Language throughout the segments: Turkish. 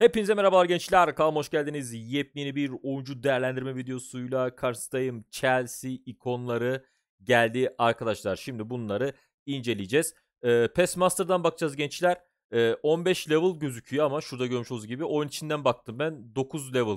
Hepinize merhabalar gençler. Kanalıma hoş geldiniz. Yepyeni bir oyuncu değerlendirme videosuyla karşıdayım. Chelsea ikonları geldi arkadaşlar. Şimdi bunları inceleyeceğiz. E, ee, PES Master'dan bakacağız gençler. E, ee, 15 level gözüküyor ama şurada görmüş olduğunuz gibi oyun içinden baktım ben. 9 level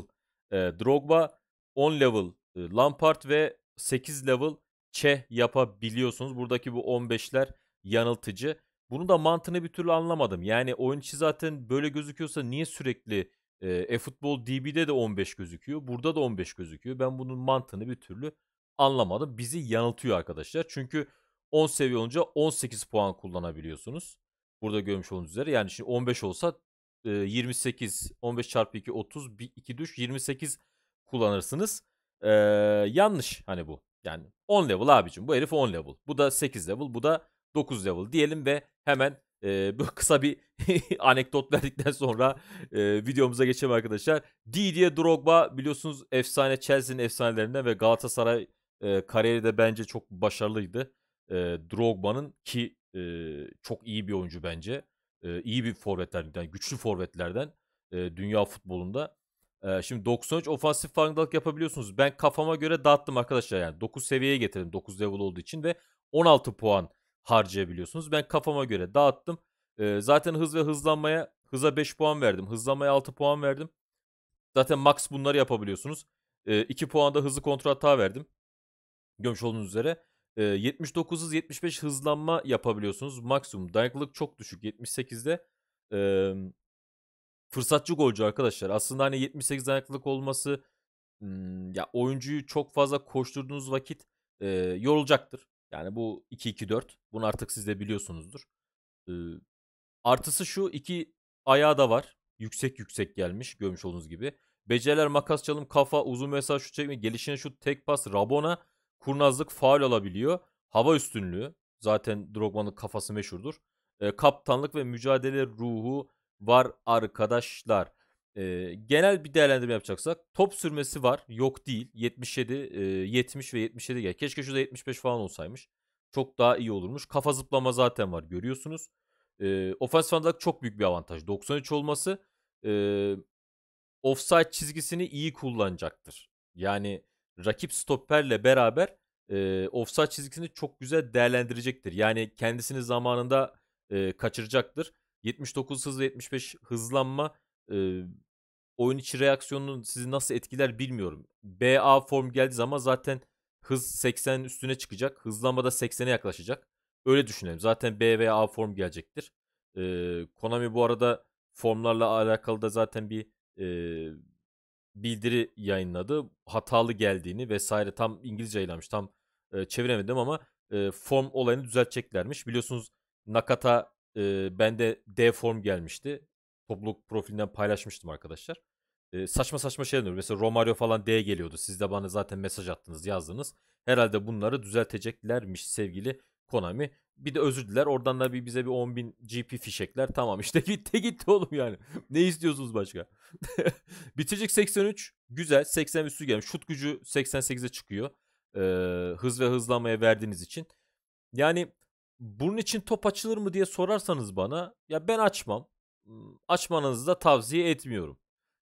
e, Drogba, 10 level e, Lampard ve 8 level Çeh yapabiliyorsunuz. Buradaki bu 15'ler yanıltıcı. Bunu da mantığını bir türlü anlamadım. Yani oyun içi zaten böyle gözüküyorsa niye sürekli e, e-futbol DB'de de 15 gözüküyor. Burada da 15 gözüküyor. Ben bunun mantığını bir türlü anlamadım. Bizi yanıltıyor arkadaşlar. Çünkü 10 seviye olunca 18 puan kullanabiliyorsunuz. Burada görmüş olduğunuz üzere. Yani şimdi 15 olsa 28, e, 15 çarpı 2 30, 2 düş 28 kullanırsınız. Ee, yanlış hani bu. Yani 10 level abicim. Bu herif 10 level. Bu da 8 level. Bu da 9 level diyelim ve hemen e, bu kısa bir anekdot verdikten sonra e, videomuza geçelim arkadaşlar. Didier Drogba biliyorsunuz efsane Chelsea'nin efsanelerinden ve Galatasaray e, kariyeri de bence çok başarılıydı. E, Drogba'nın ki e, çok iyi bir oyuncu bence. E, iyi bir forvetlerden, güçlü forvetlerden e, dünya futbolunda. E, şimdi 93 ofansif farkındalık yapabiliyorsunuz. Ben kafama göre dağıttım arkadaşlar yani. 9 seviyeye getirdim 9 level olduğu için ve 16 puan harcayabiliyorsunuz. Ben kafama göre dağıttım. E, zaten hız ve hızlanmaya hıza 5 puan verdim. Hızlanmaya 6 puan verdim. Zaten max bunları yapabiliyorsunuz. E, 2 puan da hızlı kontrol hata verdim. Görmüş olduğunuz üzere. E, 79 hız 75 hızlanma yapabiliyorsunuz. Maksimum. Dayanıklılık çok düşük. 78'de e, fırsatçı golcü arkadaşlar. Aslında hani 78 dayanıklılık olması hmm, ya oyuncuyu çok fazla koşturduğunuz vakit e, yorulacaktır. Yani bu 2-2-4. Bunu artık siz de biliyorsunuzdur. Ee, artısı şu iki ayağı da var. Yüksek yüksek gelmiş görmüş olduğunuz gibi. Beceriler makas çalım kafa uzun mesafe şut çekme gelişine şut tek pas Rabona kurnazlık faul alabiliyor. Hava üstünlüğü zaten Drogba'nın kafası meşhurdur. E, kaptanlık ve mücadele ruhu var arkadaşlar. E, genel bir değerlendirme yapacaksak top sürmesi var yok değil 77 e, 70 ve 77 gel. Keşke şurada 75 falan olsaymış. Çok daha iyi olurmuş. Kafa zıplama zaten var görüyorsunuz. E, ofensif anlamda çok büyük bir avantaj. 93 olması e, offside çizgisini iyi kullanacaktır. Yani rakip stopperle beraber e, offside çizgisini çok güzel değerlendirecektir. Yani kendisini zamanında e, kaçıracaktır. 79 hızla 75 hızlanma e, oyun içi reaksiyonunun sizi nasıl etkiler bilmiyorum. BA form geldiği zaman zaten hız 80 üstüne çıkacak. Hızlanma da 80'e yaklaşacak. Öyle düşünelim. Zaten B veya A form gelecektir. Ee, Konami bu arada formlarla alakalı da zaten bir e, bildiri yayınladı. Hatalı geldiğini vesaire tam İngilizce yayınlamış. Tam e, çeviremedim ama e, form olayını düzelteceklermiş. Biliyorsunuz Nakata e, bende D form gelmişti topluluk profilinden paylaşmıştım arkadaşlar. E, saçma saçma şeyler oluyor. Mesela Romario falan D geliyordu. Siz de bana zaten mesaj attınız yazdınız. Herhalde bunları düzelteceklermiş sevgili Konami. Bir de özür diler. Oradan da bir bize bir 10.000 GP fişekler. Tamam işte gitti gitti oğlum yani. ne istiyorsunuz başka? Bitecek 83. Güzel. 80 üstü gelmiş. Şut gücü 88'e çıkıyor. Ee, hız ve hızlamaya verdiğiniz için. Yani bunun için top açılır mı diye sorarsanız bana ya ben açmam açmanızı da tavsiye etmiyorum.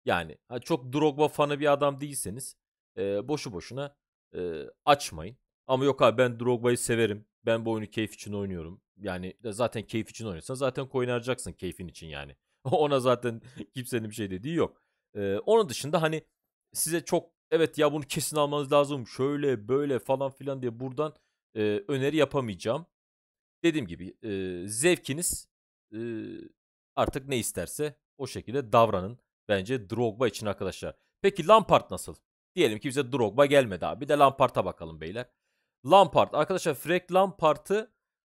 Yani çok Drogba fanı bir adam değilseniz e, boşu boşuna e, açmayın. Ama yok abi ben Drogba'yı severim. Ben bu oyunu keyif için oynuyorum. Yani e, zaten keyif için oynuyorsan zaten oynayacaksın keyfin için yani. Ona zaten kimsenin bir şey dediği yok. Ee, onun dışında hani size çok evet ya bunu kesin almanız lazım şöyle böyle falan filan diye buradan e, öneri yapamayacağım. Dediğim gibi e, zevkiniz e, artık ne isterse o şekilde davranın. Bence Drogba için arkadaşlar. Peki Lampard nasıl? Diyelim ki bize Drogba gelmedi abi. Bir de Lampard'a bakalım beyler. Lampard arkadaşlar Frank Lampard'ı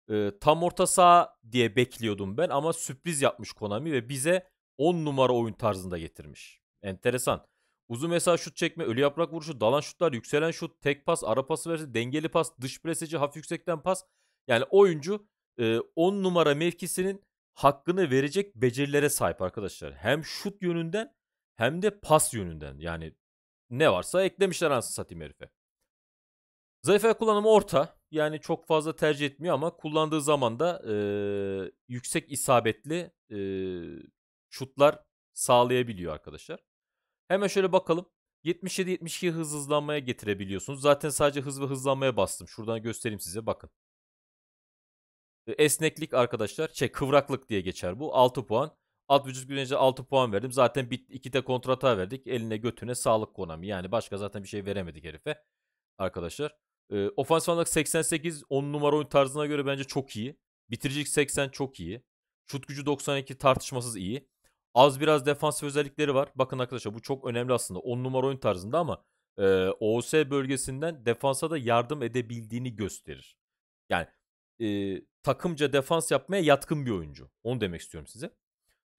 e, tam orta saha diye bekliyordum ben ama sürpriz yapmış Konami ve bize 10 numara oyun tarzında getirmiş. Enteresan. Uzun mesafe şut çekme, ölü yaprak vuruşu, dalan şutlar, yükselen şut, tek pas, ara pası verse, dengeli pas, dış preseci, hafif yüksekten pas. Yani oyuncu 10 e, numara mevkisinin hakkını verecek becerilere sahip arkadaşlar. Hem şut yönünden hem de pas yönünden. Yani ne varsa eklemişler anasını satayım herife. Zayıf ayak kullanımı orta. Yani çok fazla tercih etmiyor ama kullandığı zaman da e, yüksek isabetli e, şutlar sağlayabiliyor arkadaşlar. Hemen şöyle bakalım. 77-72 hız hızlanmaya getirebiliyorsunuz. Zaten sadece hız ve hızlanmaya bastım. Şuradan göstereyim size bakın. Esneklik arkadaşlar şey kıvraklık diye geçer bu 6 puan. Alt vücut gücüne 6 puan verdim. Zaten bir iki 2'de kontrata verdik. Eline götüne sağlık Konami. Yani başka zaten bir şey veremedik herife arkadaşlar. E, ofansif anlık 88 10 numara oyun tarzına göre bence çok iyi. Bitiricilik 80 çok iyi. Şut gücü 92 tartışmasız iyi. Az biraz defansif özellikleri var. Bakın arkadaşlar bu çok önemli aslında. 10 numara oyun tarzında ama e, OS bölgesinden defansa da yardım edebildiğini gösterir. Yani e, takımca defans yapmaya yatkın bir oyuncu. Onu demek istiyorum size.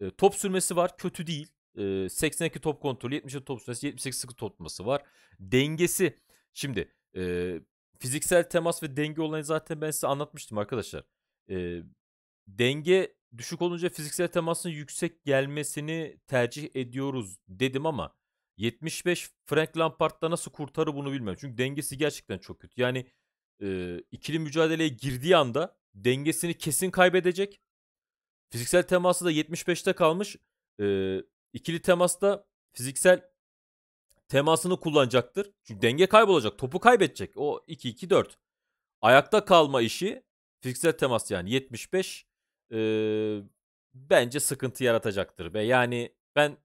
E, top sürmesi var. Kötü değil. E, ee, 82 top kontrolü, 70 top sürmesi, 78 sıkı tutması var. Dengesi. Şimdi e, fiziksel temas ve denge olayını zaten ben size anlatmıştım arkadaşlar. E, denge düşük olunca fiziksel temasın yüksek gelmesini tercih ediyoruz dedim ama 75 Frank Lampard'da nasıl kurtarı bunu bilmiyorum. Çünkü dengesi gerçekten çok kötü. Yani e, ikili mücadeleye girdiği anda dengesini kesin kaybedecek. Fiziksel teması da 75'te kalmış. E, ikili temasta fiziksel temasını kullanacaktır. Çünkü denge kaybolacak. Topu kaybedecek. O 2-2-4. Ayakta kalma işi fiziksel temas yani 75 e, bence sıkıntı yaratacaktır. Ve yani ben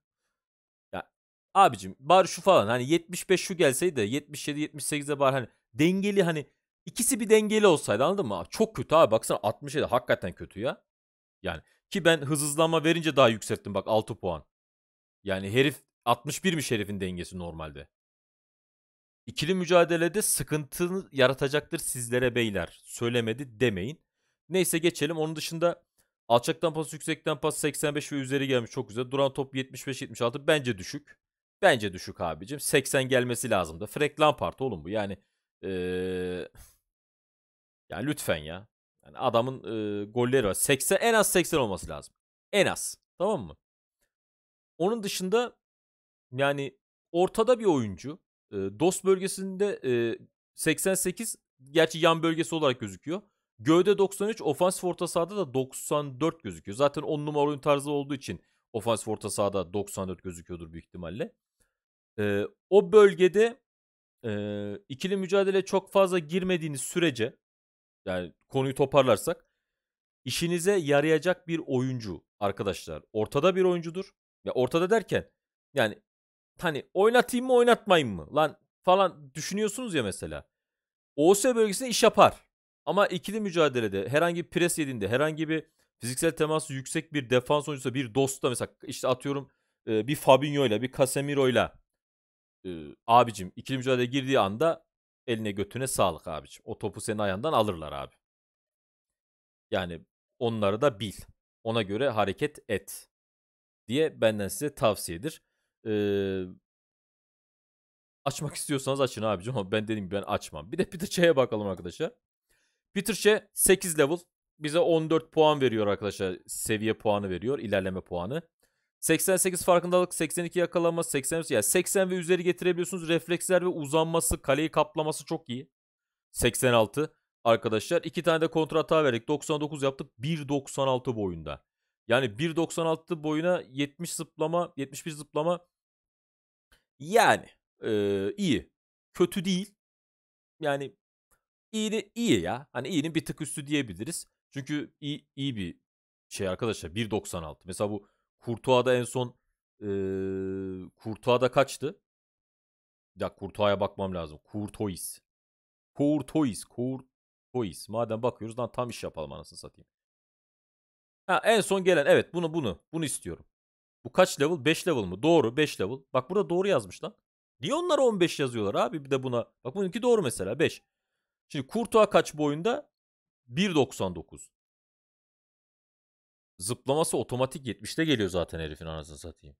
ya, abicim bari şu falan hani 75 şu gelseydi 77-78'e bari hani dengeli hani İkisi bir dengeli olsaydı anladın mı? Çok kötü abi baksana 67 hakikaten kötü ya. Yani ki ben hız hızlanma verince daha yükselttim bak 6 puan. Yani herif 61'miş herifin dengesi normalde. İkili mücadelede sıkıntı yaratacaktır sizlere beyler. Söylemedi demeyin. Neyse geçelim. Onun dışında alçaktan pas yüksekten pas 85 ve üzeri gelmiş çok güzel. Duran top 75-76 bence düşük. Bence düşük abicim. 80 gelmesi lazım da. Frank Lampard oğlum bu. Yani ee, yani lütfen ya. Yani adamın e, golleri var. 80 en az 80 olması lazım. En az. Tamam mı? Onun dışında yani ortada bir oyuncu. E, DOS bölgesinde e, 88 gerçi yan bölgesi olarak gözüküyor. Gövde 93, ofansif orta sahada da 94 gözüküyor. Zaten 10 numara oyun tarzı olduğu için ofansif orta sahada 94 gözüküyordur büyük ihtimalle. E, o bölgede e, ikili mücadele çok fazla girmediğiniz sürece yani konuyu toparlarsak işinize yarayacak bir oyuncu arkadaşlar. Ortada bir oyuncudur. Ya ortada derken yani hani oynatayım mı oynatmayayım mı lan falan düşünüyorsunuz ya mesela. OS bölgesinde iş yapar. Ama ikili mücadelede herhangi bir pres yediğinde herhangi bir fiziksel teması yüksek bir defans oyuncusu bir dostla mesela işte atıyorum bir Fabinho ile bir Casemiro ile abicim ikili mücadele girdiği anda Eline götüne sağlık abiciğim. O topu senin ayağından alırlar abi. Yani onları da bil. Ona göre hareket et. Diye benden size tavsiyedir. Ee, açmak istiyorsanız açın abiciğim ama ben dedim ben açmam. Bir de Peter Che'ye bakalım arkadaşlar. Peter Che 8 level. Bize 14 puan veriyor arkadaşlar. Seviye puanı veriyor. ilerleme puanı. 88 farkındalık, 82 yakalama, 80 yani 80 ve üzeri getirebiliyorsunuz. Refleksler ve uzanması, kaleyi kaplaması çok iyi. 86 arkadaşlar. iki tane de kontra hata verdik. 99 yaptık. 1.96 boyunda. Yani 1.96 boyuna 70 zıplama, 71 zıplama yani e, iyi. Kötü değil. Yani iyi iyi ya. Hani iyinin bir tık üstü diyebiliriz. Çünkü iyi, iyi bir şey arkadaşlar. 1.96. Mesela bu Kurtuğa'da en son e, Kurtuğa'da kaçtı? Ya dakika Kurtuğa'ya bakmam lazım. Kurtois. Kurtois. Kurtois. Madem bakıyoruz lan tam iş yapalım anasını satayım. Ha, en son gelen evet bunu bunu. Bunu istiyorum. Bu kaç level? 5 level mı? Doğru 5 level. Bak burada doğru yazmış lan. Niye onlara 15 yazıyorlar abi bir de buna? Bak bununki doğru mesela 5. Şimdi Kurtuğa kaç boyunda? 1.99. Zıplaması otomatik 70'te geliyor zaten herifin anasını satayım.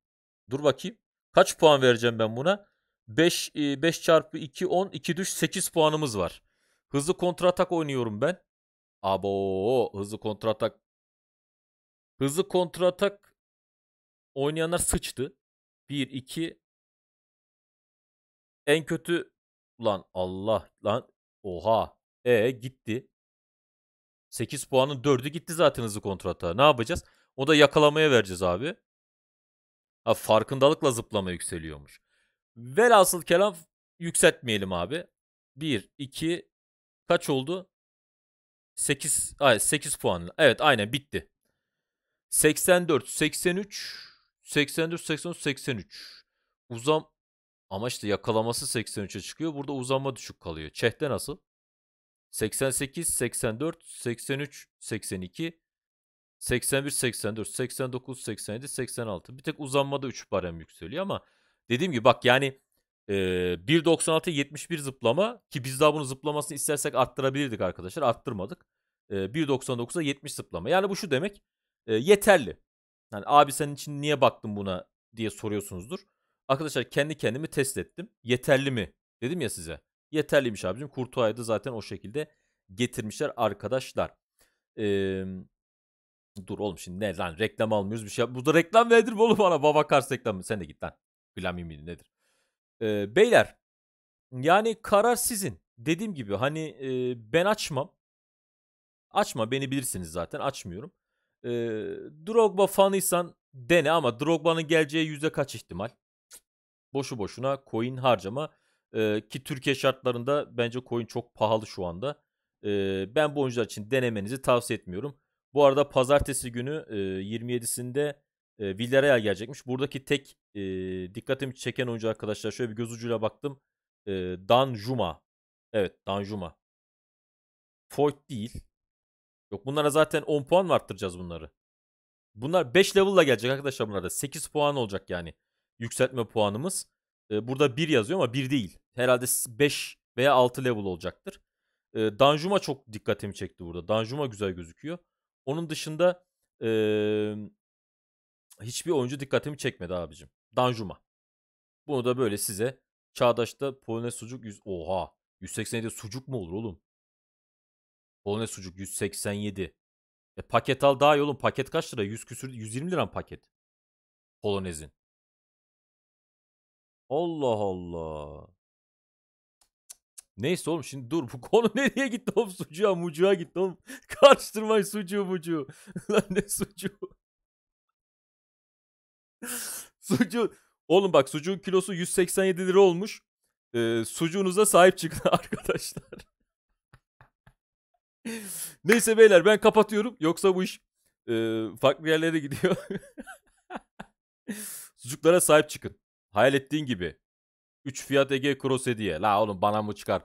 Dur bakayım. Kaç puan vereceğim ben buna? 5 5 e, çarpı 2 10 2 düş 8 puanımız var. Hızlı kontratak oynuyorum ben. Abo hızlı kontratak. Hızlı kontratak oynayanlar sıçtı. 1 2 en kötü lan Allah lan oha e gitti. 8 puanın 4'ü gitti zaten hızlı kontrata. Ne yapacağız? O da yakalamaya vereceğiz abi. Ha, farkındalıkla zıplama yükseliyormuş. Velhasıl kelam yükseltmeyelim abi. 1, 2, kaç oldu? 8, hayır 8 puan. Evet aynen bitti. 84, 83, 84, 83, 83. Uzam ama işte yakalaması 83'e çıkıyor. Burada uzanma düşük kalıyor. Çeh'te nasıl? 88, 84, 83, 82, 81, 84, 89, 87, 86. Bir tek uzanmada 3 barem yükseliyor ama dediğim gibi bak yani e, 1.96'ya 71 zıplama ki biz daha bunu zıplamasını istersek arttırabilirdik arkadaşlar. Arttırmadık. E, 1.99'a 70 zıplama. Yani bu şu demek e, yeterli. Yani abi senin için niye baktım buna diye soruyorsunuzdur. Arkadaşlar kendi kendimi test ettim. Yeterli mi? Dedim ya size yeterliymiş abicim. Kurtuay'ı da zaten o şekilde getirmişler arkadaşlar. Ee, dur oğlum şimdi ne lan reklam almıyoruz bir şey. Bu da reklam nedir oğlum bana? baba Babakars reklamı. Sen de git lan. Glamim nedir? Ee, beyler yani karar sizin. Dediğim gibi hani e, ben açmam. Açma beni bilirsiniz zaten açmıyorum. E, Drogba fanıysan dene ama Drogba'nın geleceği yüzde kaç ihtimal? Boşu boşuna coin harcama. E, ki Türkiye şartlarında bence coin çok pahalı şu anda. E, ben bu oyuncular için denemenizi tavsiye etmiyorum. Bu arada pazartesi günü e, 27'sinde e, Villarreal gelecekmiş. Buradaki tek e, dikkatimi çeken oyuncu arkadaşlar şöyle bir göz ucuyla baktım. E, Dan Juma. Evet Dan Juma. Foyt değil. Yok bunlara zaten 10 puan mı arttıracağız bunları? Bunlar 5 level'la gelecek arkadaşlar bunlarda. 8 puan olacak yani yükseltme puanımız. Ee, burada 1 yazıyor ama 1 değil. Herhalde 5 veya 6 level olacaktır. Ee, Danjuma çok dikkatimi çekti burada. Danjuma güzel gözüküyor. Onun dışında ee, hiçbir oyuncu dikkatimi çekmedi abicim. Danjuma. Bunu da böyle size Çağdaş'ta Polonez sucuk 100 oha 187 sucuk mu olur oğlum? Polonez sucuk 187. E paket al daha iyi oğlum. Paket kaç lira? 100 küsür 120 lira paket. Polonez'in. Allah Allah. Neyse oğlum şimdi dur bu konu nereye gitti oğlum sucuğa mucuğa gitti oğlum. Karıştırmayın sucuğu mucuğu. Lan ne sucuğu. sucuğu. Oğlum bak sucuğun kilosu 187 lira olmuş. Ee, sucuğunuza sahip çıkın arkadaşlar. Neyse beyler ben kapatıyorum. Yoksa bu iş e, farklı yerlere gidiyor. Sucuklara sahip çıkın. Hayal ettiğin gibi. 3 fiyat Ege Cross hediye. La oğlum bana mı çıkar?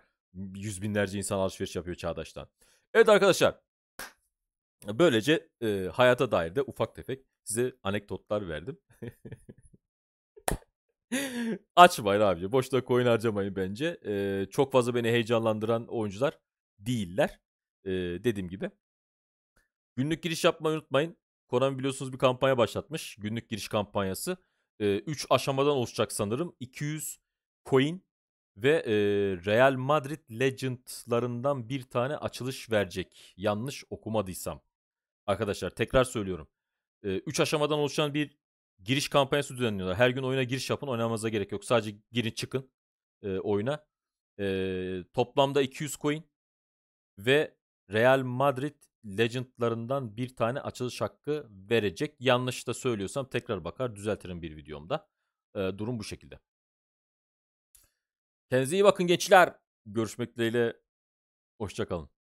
Yüz binlerce insan alışveriş yapıyor çağdaştan. Evet arkadaşlar. Böylece e, hayata dair de ufak tefek size anekdotlar verdim. Açmayın abici. Boşta coin harcamayın bence. E, çok fazla beni heyecanlandıran oyuncular değiller. E, dediğim gibi. Günlük giriş yapmayı unutmayın. Konami biliyorsunuz bir kampanya başlatmış. Günlük giriş kampanyası e, aşamadan oluşacak sanırım. 200 coin ve e, Real Madrid Legend'larından bir tane açılış verecek. Yanlış okumadıysam. Arkadaşlar tekrar söylüyorum. 3 e, aşamadan oluşan bir giriş kampanyası düzenliyorlar. Her gün oyuna giriş yapın. Oynamanıza gerek yok. Sadece girin çıkın e, oyuna. E, toplamda 200 coin ve Real Madrid Legend'larından bir tane açılış hakkı verecek. Yanlış da söylüyorsam tekrar bakar düzeltirim bir videomda. Ee, durum bu şekilde. Kendinize iyi bakın gençler. Görüşmek dileğiyle. Hoşçakalın.